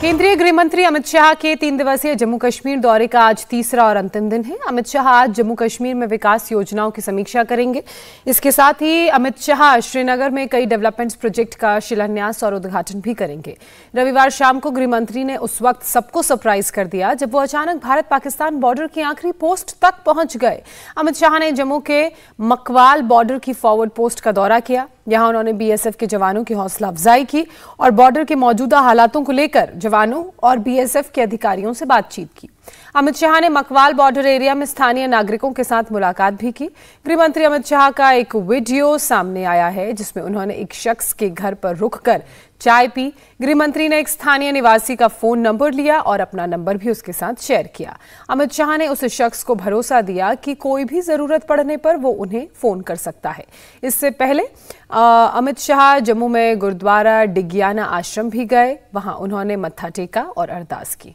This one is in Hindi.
केंद्रीय गृह मंत्री अमित शाह के तीन दिवसीय जम्मू कश्मीर दौरे का आज तीसरा और अंतिम दिन है अमित शाह आज जम्मू कश्मीर में विकास योजनाओं की समीक्षा करेंगे इसके साथ ही अमित शाह श्रीनगर में कई डेवलपमेंट्स प्रोजेक्ट का शिलान्यास और उद्घाटन भी करेंगे रविवार शाम को गृह मंत्री ने उस वक्त सबको सरप्राइज कर दिया जब वो अचानक भारत पाकिस्तान बॉर्डर की आखिरी पोस्ट तक पहुंच गए अमित शाह ने जम्मू के मकवाल बॉर्डर की फॉरवर्ड पोस्ट का दौरा किया यहाँ उन्होंने बीएसएफ के जवानों की हौसला अफजाई की और बॉर्डर के मौजूदा हालातों को लेकर जवानों और बीएसएफ के अधिकारियों से बातचीत की अमित शाह ने मकवाल बॉर्डर एरिया में स्थानीय नागरिकों के साथ मुलाकात भी की गृह मंत्री अमित शाह का एक वीडियो सामने आया है जिसमें उन्होंने एक शख्स के घर पर रुककर चाय पी गृह मंत्री ने एक स्थानीय निवासी का फोन नंबर लिया और अपना नंबर भी उसके साथ शेयर किया अमित शाह ने उस शख्स को भरोसा दिया कि कोई भी जरूरत पड़ने पर वो उन्हें फोन कर सकता है इससे पहले आ, अमित शाह जम्मू में गुरुद्वारा डिग्याना आश्रम भी गए वहां उन्होंने मत्था टेका और अरदास की